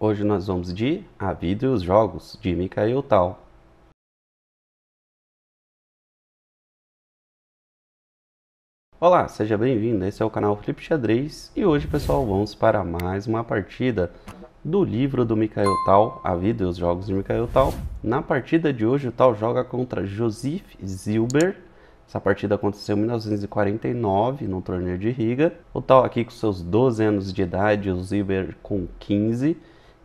Hoje nós vamos de A Vida e os Jogos, de Mikhail Tal. Olá, seja bem-vindo, esse é o canal Flip Xadrez e hoje, pessoal, vamos para mais uma partida do livro do Mikhail Tal, A Vida e os Jogos de Mikhail Tal. Na partida de hoje, o Tal joga contra Joseph Zilber. Essa partida aconteceu em 1949, no torneio de Riga. O Tal aqui com seus 12 anos de idade, o Zilber com 15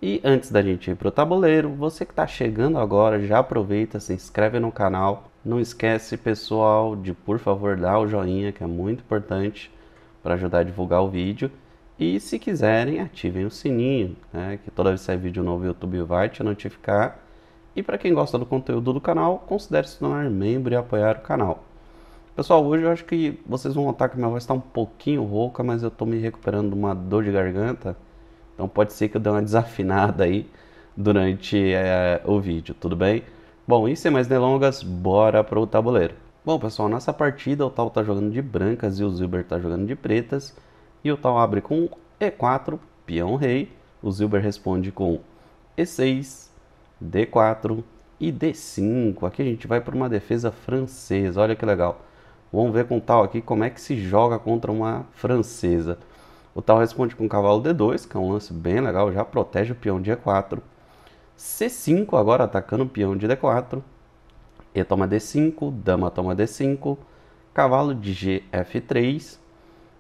e antes da gente ir para o tabuleiro, você que está chegando agora, já aproveita, se inscreve no canal. Não esquece, pessoal, de por favor dar o joinha, que é muito importante para ajudar a divulgar o vídeo. E se quiserem, ativem o sininho, né, que toda vez que sair vídeo novo o YouTube vai te notificar. E para quem gosta do conteúdo do canal, considere se tornar membro e apoiar o canal. Pessoal, hoje eu acho que vocês vão notar que minha voz está um pouquinho rouca, mas eu estou me recuperando de uma dor de garganta então pode ser que eu dê uma desafinada aí durante é, o vídeo, tudo bem? Bom, e sem mais delongas, bora para o tabuleiro. Bom pessoal, nessa partida o tal está jogando de brancas e o Zilber está jogando de pretas. E o tal abre com E4, peão rei. O Zilber responde com E6, D4 e D5. Aqui a gente vai para uma defesa francesa, olha que legal. Vamos ver com o tal aqui como é que se joga contra uma francesa. O tal responde com cavalo D2, que é um lance bem legal, já protege o peão de E4. C5 agora atacando o peão de D4. E toma D5, dama toma D5, cavalo de GF3.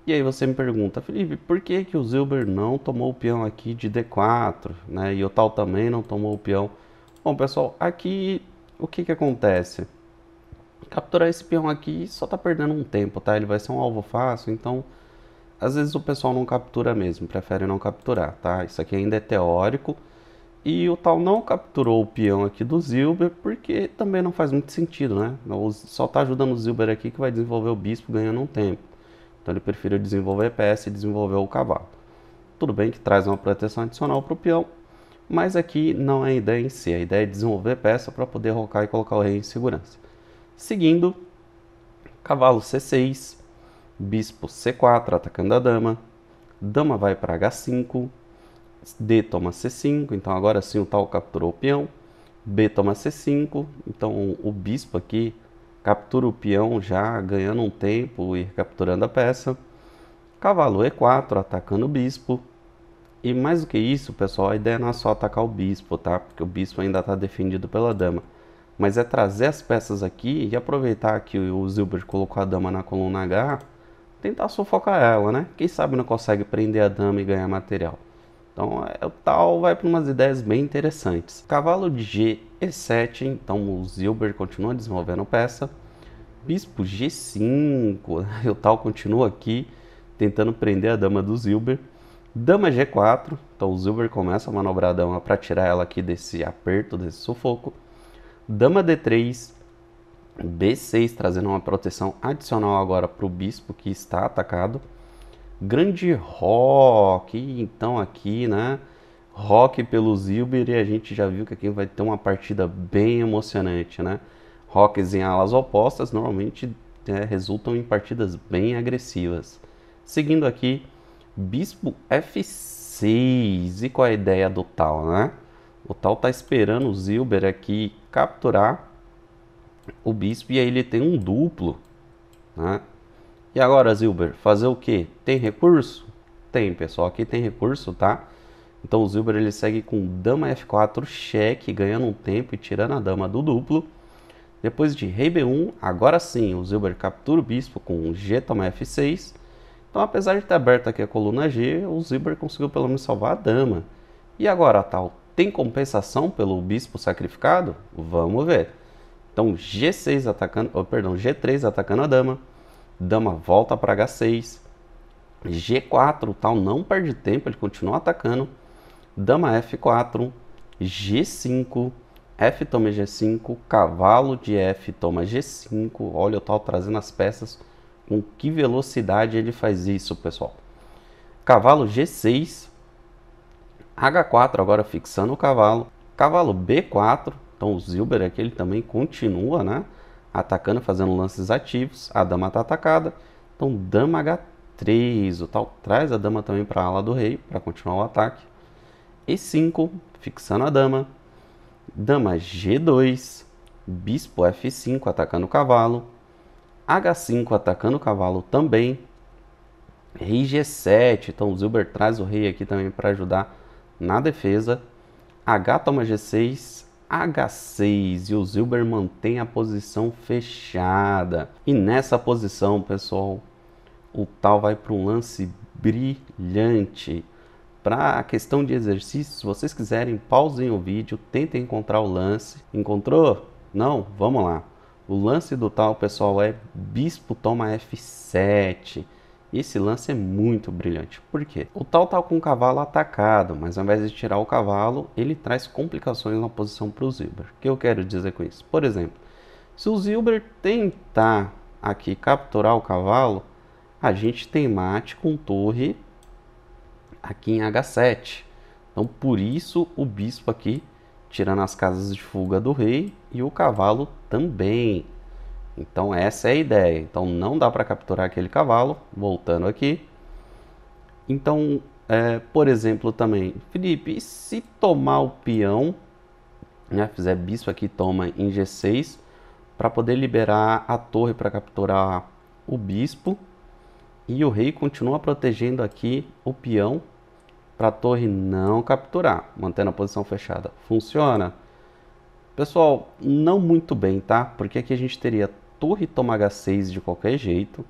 E aí você me pergunta, Felipe, por que, que o Zilber não tomou o peão aqui de D4? Né? E o tal também não tomou o peão. Bom, pessoal, aqui o que, que acontece? Capturar esse peão aqui só tá perdendo um tempo, tá? Ele vai ser um alvo fácil, então às vezes o pessoal não captura mesmo, prefere não capturar, tá? Isso aqui ainda é teórico. E o tal não capturou o peão aqui do Zilber, porque também não faz muito sentido, né? Só tá ajudando o Zilber aqui que vai desenvolver o bispo ganhando um tempo. Então ele prefere desenvolver peça e desenvolver o cavalo. Tudo bem que traz uma proteção adicional para o peão, mas aqui não é a ideia em si. A ideia é desenvolver peça para poder rocar e colocar o rei em segurança. Seguindo, cavalo C6, bispo C4 atacando a dama, dama vai para H5, D toma C5, então agora sim o tal capturou o peão, B toma C5, então o bispo aqui captura o peão já ganhando um tempo e capturando a peça, cavalo E4 atacando o bispo, e mais do que isso, pessoal, a ideia não é só atacar o bispo, tá? Porque o bispo ainda está defendido pela dama. Mas é trazer as peças aqui e aproveitar que o Zilbert colocou a dama na coluna H tentar sufocar ela, né? Quem sabe não consegue prender a dama e ganhar material. Então é, o tal vai para umas ideias bem interessantes. Cavalo de G7, então o Zilber continua desenvolvendo peça. Bispo G5, o tal continua aqui tentando prender a dama do Zilber. Dama G4, então o Zilber começa a manobrar a dama para tirar ela aqui desse aperto, desse sufoco. Dama D3, B6 trazendo uma proteção adicional agora para o bispo que está atacado. Grande Rock, então aqui, né? Rock pelo Zilber e a gente já viu que aqui vai ter uma partida bem emocionante, né? Rocks em alas opostas normalmente é, resultam em partidas bem agressivas. Seguindo aqui, Bispo F6. E qual é a ideia do tal, né? O tal tá esperando o Zilber aqui capturar o bispo e aí ele tem um duplo. Né? E agora, Zilber, fazer o que? Tem recurso? Tem, pessoal, aqui tem recurso, tá? Então o Zilber ele segue com dama f4, cheque, ganhando um tempo e tirando a dama do duplo. Depois de rei b1, agora sim, o Zilber captura o bispo com g toma f6. Então apesar de ter aberta aqui a coluna g, o Zilber conseguiu pelo menos salvar a dama. E agora, tal, tem compensação pelo bispo sacrificado? Vamos ver. Então G6 atacando, oh, perdão, G3 atacando a dama, dama volta para H6, G4, o tal não perde tempo, ele continua atacando, dama F4, G5, F toma G5, cavalo de F toma G5, olha o tal trazendo as peças, com que velocidade ele faz isso, pessoal. Cavalo G6, H4 agora fixando o cavalo, cavalo B4, então o Zilber aqui é ele também continua, né? Atacando, fazendo lances ativos. A dama está atacada. Então dama H3. O tal traz a dama também para a ala do rei para continuar o ataque. E5, fixando a dama. Dama G2. Bispo F5 atacando o cavalo. H5 atacando o cavalo também. Rei G7. Então o Zilber traz o rei aqui também para ajudar na defesa. H toma G6, H6 e o Zilber mantém a posição fechada. E nessa posição, pessoal, o tal vai para um lance brilhante. Para a questão de exercícios se vocês quiserem, pausem o vídeo, tentem encontrar o lance. Encontrou? Não? Vamos lá. O lance do tal, pessoal, é Bispo toma F7. Esse lance é muito brilhante. Por quê? O tal tá com o cavalo atacado, mas ao invés de tirar o cavalo, ele traz complicações na posição para o Zilber. O que eu quero dizer com isso? Por exemplo, se o Zilber tentar aqui capturar o cavalo, a gente tem mate com torre aqui em H7. Então por isso o bispo aqui tirando as casas de fuga do rei e o cavalo também. Então essa é a ideia. Então não dá para capturar aquele cavalo, voltando aqui. Então, é, por exemplo, também, Felipe, se tomar o peão, né, fizer bispo aqui, toma em G6, para poder liberar a torre para capturar o bispo. E o rei continua protegendo aqui o peão para a torre não capturar, mantendo a posição fechada. Funciona? Pessoal, não muito bem, tá? Porque aqui a gente teria torre toma h6 de qualquer jeito.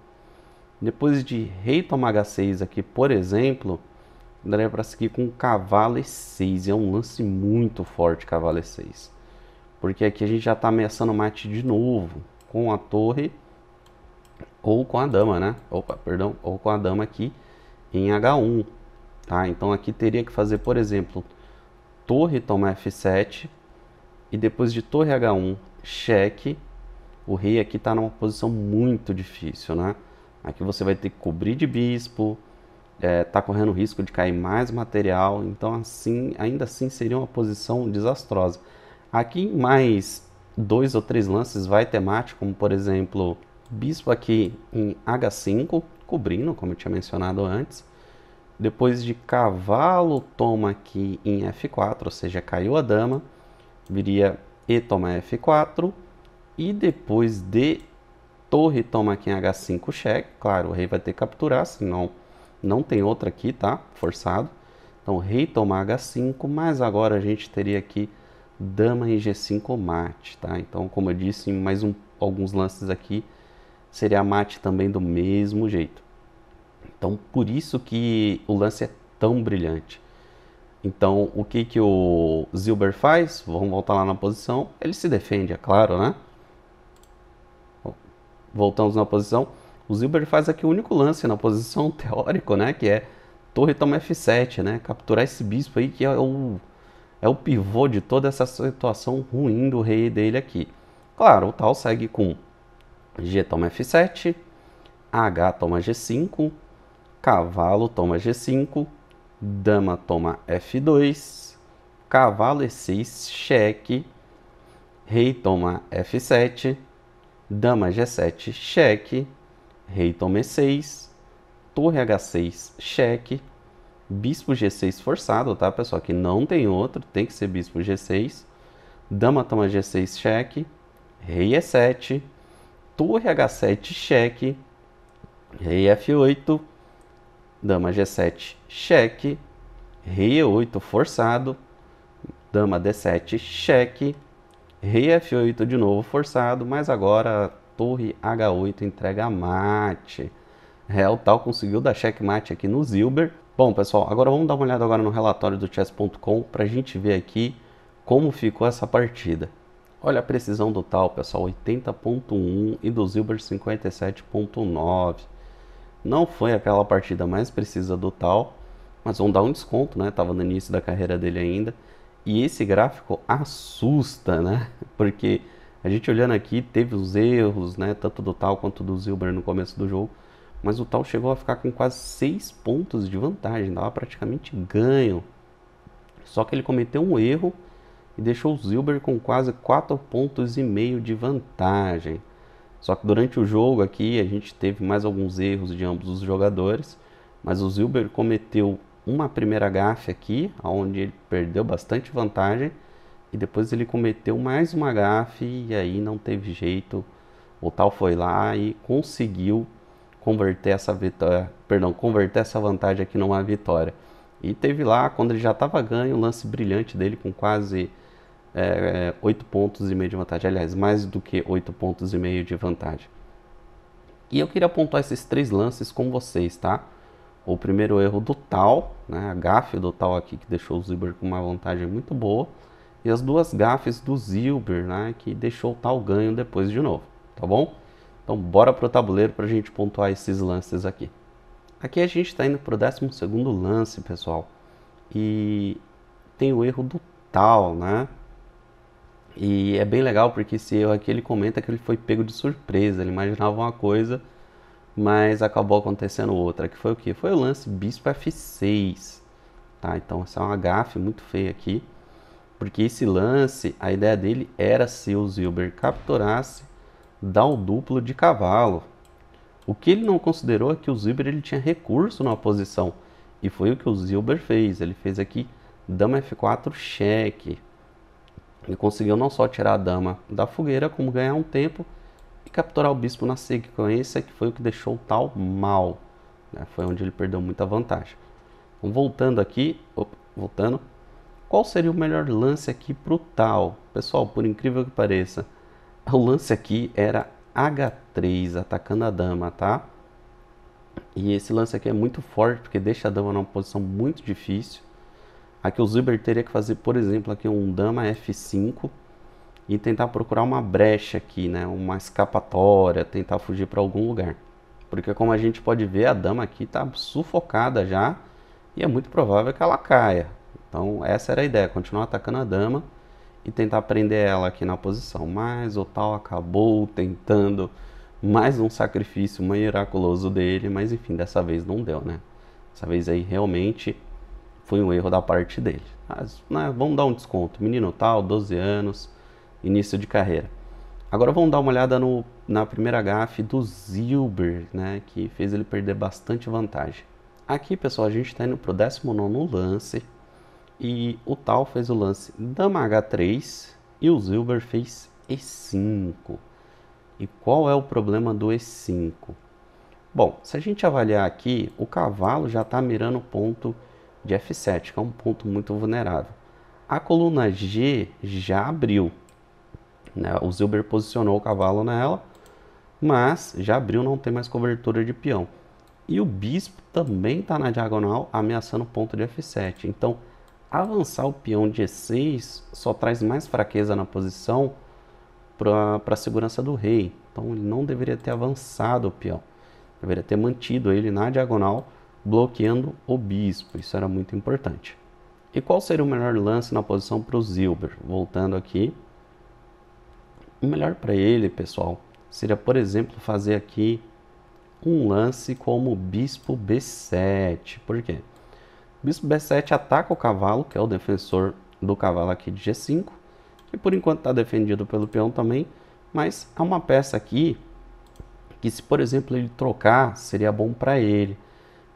Depois de rei toma h6 aqui, por exemplo, daria para seguir com cavalo e6. É um lance muito forte cavalo e6. Porque aqui a gente já está ameaçando o mate de novo com a torre ou com a dama, né? Opa, perdão, ou com a dama aqui em h1, tá? Então aqui teria que fazer, por exemplo, torre toma f7 e depois de torre h1, cheque o rei aqui está numa posição muito difícil, né? Aqui você vai ter que cobrir de bispo, está é, correndo risco de cair mais material, então assim, ainda assim seria uma posição desastrosa. Aqui mais dois ou três lances vai ter mate, como por exemplo, bispo aqui em H5, cobrindo, como eu tinha mencionado antes. Depois de cavalo toma aqui em F4, ou seja, caiu a dama, viria E toma F4, e depois de torre toma aqui em h5 cheque. Claro, o rei vai ter que capturar, senão não tem outra aqui, tá? Forçado. Então, rei tomar h5, mas agora a gente teria aqui dama em g5 mate, tá? Então, como eu disse, mais um, alguns lances aqui seria mate também do mesmo jeito. Então, por isso que o lance é tão brilhante. Então, o que, que o Zilber faz? Vamos voltar lá na posição. Ele se defende, é claro, né? voltamos na posição. o Zilber faz aqui o único lance na posição teórico, né? Que é torre toma F7, né? Capturar esse bispo aí que é o, é o pivô de toda essa situação ruim do rei dele aqui. Claro, o tal segue com G toma F7, H toma G5, cavalo toma G5, dama toma F2, cavalo E6, cheque, rei toma F7, dama g7, cheque, rei toma e6, torre h6, cheque, bispo g6 forçado, tá, pessoal? Que não tem outro, tem que ser bispo g6, dama toma g6, cheque, rei e7, torre h7, cheque, rei f8, dama g7, cheque, rei e8 forçado, dama d7, cheque, Rei F8 de novo forçado, mas agora torre H8 entrega mate. Real tal conseguiu dar checkmate aqui no Zilber. Bom, pessoal, agora vamos dar uma olhada agora no relatório do chess.com para a gente ver aqui como ficou essa partida. Olha a precisão do tal, pessoal, 80.1 e do Zilber 57.9. Não foi aquela partida mais precisa do tal, mas vamos dar um desconto, né? Tava no início da carreira dele ainda. E esse gráfico assusta, né? Porque a gente olhando aqui teve os erros, né? Tanto do Tal quanto do Zilber no começo do jogo. Mas o Tal chegou a ficar com quase 6 pontos de vantagem, dava praticamente ganho. Só que ele cometeu um erro e deixou o Zilber com quase 4 pontos e meio de vantagem. Só que durante o jogo aqui a gente teve mais alguns erros de ambos os jogadores, mas o Zilber cometeu uma primeira gafe aqui, onde ele perdeu bastante vantagem, e depois ele cometeu mais uma gafe e aí não teve jeito. O tal foi lá e conseguiu converter essa vitória, perdão, converter essa vantagem aqui numa vitória. E teve lá, quando ele já estava ganho, um lance brilhante dele com quase é, 8 é, pontos e meio de vantagem. Aliás, mais do que 8 pontos e meio de vantagem. E eu queria apontar esses três lances com vocês, tá? o primeiro erro do tal, né, a gafe do tal aqui que deixou o Zilber com uma vantagem muito boa, e as duas gafes do Zilber, né, que deixou o tal ganho depois de novo, tá bom? Então bora pro tabuleiro para a gente pontuar esses lances aqui. Aqui a gente está indo pro 12 lance, pessoal, e tem o erro do tal, né? E é bem legal porque esse erro aqui ele comenta que ele foi pego de surpresa, ele imaginava uma coisa mas acabou acontecendo outra, que foi o que? Foi o lance bispo f6, tá? Então essa é uma gafe muito feia aqui, porque esse lance, a ideia dele era se o Zilber capturasse, dar o duplo de cavalo. O que ele não considerou é que o Zilber ele tinha recurso na posição, e foi o que o Zilber fez, ele fez aqui dama f4 cheque, ele conseguiu não só tirar a dama da fogueira, como ganhar um tempo e capturar o bispo na sequência, que foi o que deixou o tal mal. Né? Foi onde ele perdeu muita vantagem. Então, voltando aqui, voltando, qual seria o melhor lance aqui para o tal? Pessoal, por incrível que pareça, o lance aqui era H3, atacando a dama, tá? E esse lance aqui é muito forte, porque deixa a dama numa posição muito difícil. Aqui o Zuber teria que fazer, por exemplo, aqui um dama F5, e tentar procurar uma brecha aqui, né? Uma escapatória, tentar fugir para algum lugar. Porque como a gente pode ver, a dama aqui está sufocada já e é muito provável que ela caia. Então essa era a ideia, continuar atacando a dama e tentar prender ela aqui na posição. Mas o tal acabou tentando mais um sacrifício miraculoso dele, mas enfim, dessa vez não deu, né? Dessa vez aí realmente foi um erro da parte dele. Mas, né, vamos dar um desconto. Menino tal, 12 anos, início de carreira. Agora vamos dar uma olhada no, na primeira gafe do Zilber, né, que fez ele perder bastante vantagem. Aqui, pessoal, a gente está indo para o 19 lance e o Tal fez o lance Dama H3 e o Zilber fez E5. E qual é o problema do E5? Bom, se a gente avaliar aqui, o cavalo já está mirando o ponto de F7, que é um ponto muito vulnerável. A coluna G já abriu, né? O Zilber posicionou o cavalo nela, mas já abriu, não tem mais cobertura de peão. E o bispo também está na diagonal, ameaçando o ponto de F7. Então, avançar o peão de E6 só traz mais fraqueza na posição para a segurança do rei. Então, ele não deveria ter avançado o peão. Deveria ter mantido ele na diagonal, bloqueando o bispo. Isso era muito importante. E qual seria o melhor lance na posição para o Zilber? Voltando aqui, o melhor para ele, pessoal, seria, por exemplo, fazer aqui um lance como bispo b7. Por quê? Bispo b7 ataca o cavalo, que é o defensor do cavalo aqui de g5, que por enquanto está defendido pelo peão também, mas há uma peça aqui que se, por exemplo, ele trocar, seria bom para ele.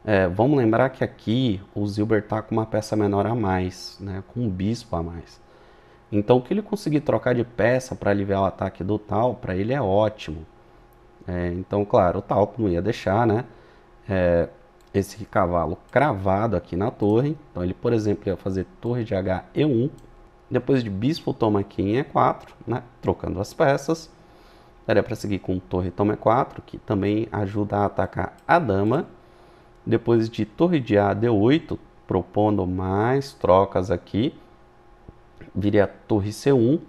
É, vamos lembrar que aqui o Zilber está com uma peça menor a mais, né, com um bispo a mais. Então, o que ele conseguir trocar de peça para aliviar o ataque do tal, para ele é ótimo. É, então, claro, o tal não ia deixar, né? É, esse cavalo cravado aqui na torre. Então, ele, por exemplo, ia fazer torre de H E1. Depois de bispo toma aqui em E4, né? Trocando as peças. Daria para seguir com torre toma E4, é que também ajuda a atacar a dama. Depois de torre de A D8, propondo mais trocas aqui viria torre C1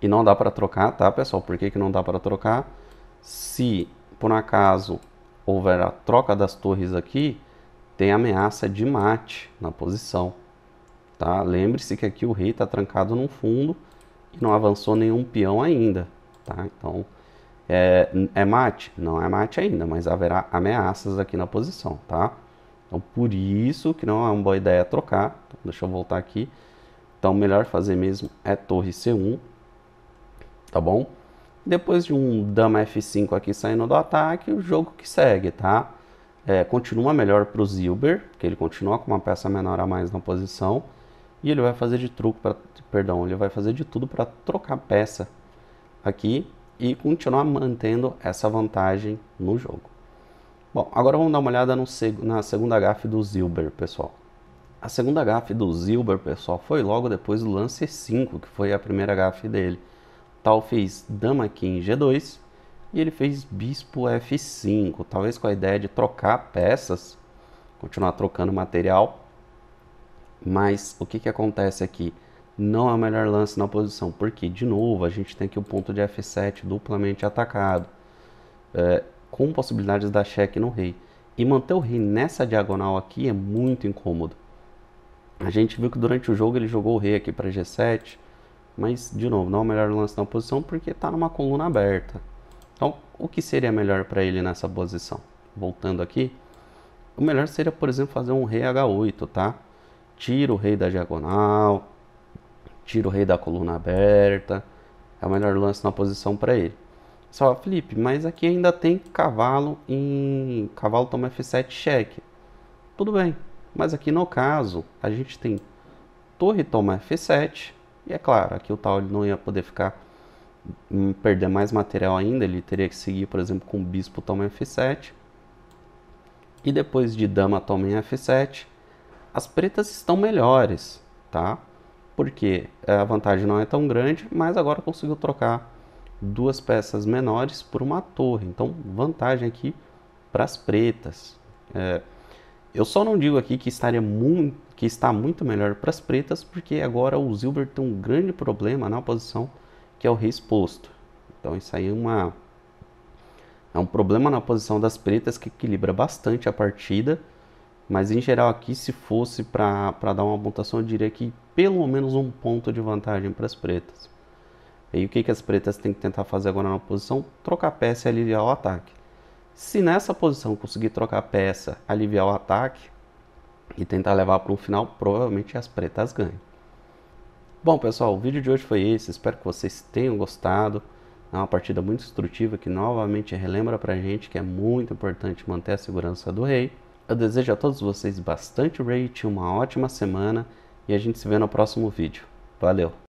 e não dá para trocar, tá pessoal? Por que, que não dá para trocar? Se por um acaso houver a troca das torres aqui, tem ameaça de mate na posição. Tá? Lembre-se que aqui o rei está trancado no fundo e não avançou nenhum peão ainda. Tá? Então, é, é, mate? Não é mate ainda, mas haverá ameaças aqui na posição. Tá? Então, por isso que não é uma boa ideia trocar. Então, deixa eu voltar aqui. Então, o melhor fazer mesmo é torre C1, tá bom? Depois de um dama F5 aqui saindo do ataque, o jogo que segue, tá? É, continua melhor para o Zilber, que ele continua com uma peça menor a mais na posição. E ele vai fazer de truco, pra, perdão, ele vai fazer de tudo para trocar peça aqui e continuar mantendo essa vantagem no jogo. Bom, agora vamos dar uma olhada no, na segunda gafe do Zilber, pessoal. A segunda gafe do Zilber, pessoal, foi logo depois do lance 5, que foi a primeira gafe dele. Tal fez dama aqui em g2 e ele fez bispo f5, talvez com a ideia de trocar peças, continuar trocando material. Mas o que, que acontece aqui? Não é o melhor lance na posição, porque, de novo, a gente tem aqui o ponto de f7 duplamente atacado, é, com possibilidades da cheque no rei. E manter o rei nessa diagonal aqui é muito incômodo. A gente viu que durante o jogo ele jogou o rei aqui para G7, mas de novo, não é o melhor lance na posição porque está numa coluna aberta. Então, o que seria melhor para ele nessa posição? Voltando aqui, o melhor seria, por exemplo, fazer um rei H8, tá? Tira o rei da diagonal, tira o rei da coluna aberta. É o melhor lance na posição para ele. Só, Felipe, mas aqui ainda tem cavalo em cavalo toma F7 cheque. Tudo bem, mas aqui no caso, a gente tem torre toma F7, e é claro, aqui o tal não ia poder ficar hum, perder mais material ainda, ele teria que seguir, por exemplo, com bispo toma F7. E depois de dama toma em F7, as pretas estão melhores, tá? Porque eh, a vantagem não é tão grande, mas agora conseguiu trocar duas peças menores por uma torre. Então, vantagem aqui para as pretas. É, eu só não digo aqui que estaria muito, que está muito melhor para as pretas, porque agora o Zilber tem um grande problema na posição que é o Rei exposto. Então isso aí é uma é um problema na posição das pretas que equilibra bastante a partida, mas em geral aqui se fosse para dar uma pontuação eu diria que pelo menos um ponto de vantagem para as pretas. E aí, o que, que as pretas têm que tentar fazer agora na posição Trocar peça e aliviar o ataque. Se nessa posição conseguir trocar peça, aliviar o ataque e tentar levar para o final, provavelmente as pretas ganham. Bom, pessoal, o vídeo de hoje foi esse. Espero que vocês tenham gostado. É uma partida muito instrutiva que novamente relembra para a gente que é muito importante manter a segurança do rei. Eu desejo a todos vocês bastante rate, uma ótima semana e a gente se vê no próximo vídeo. Valeu!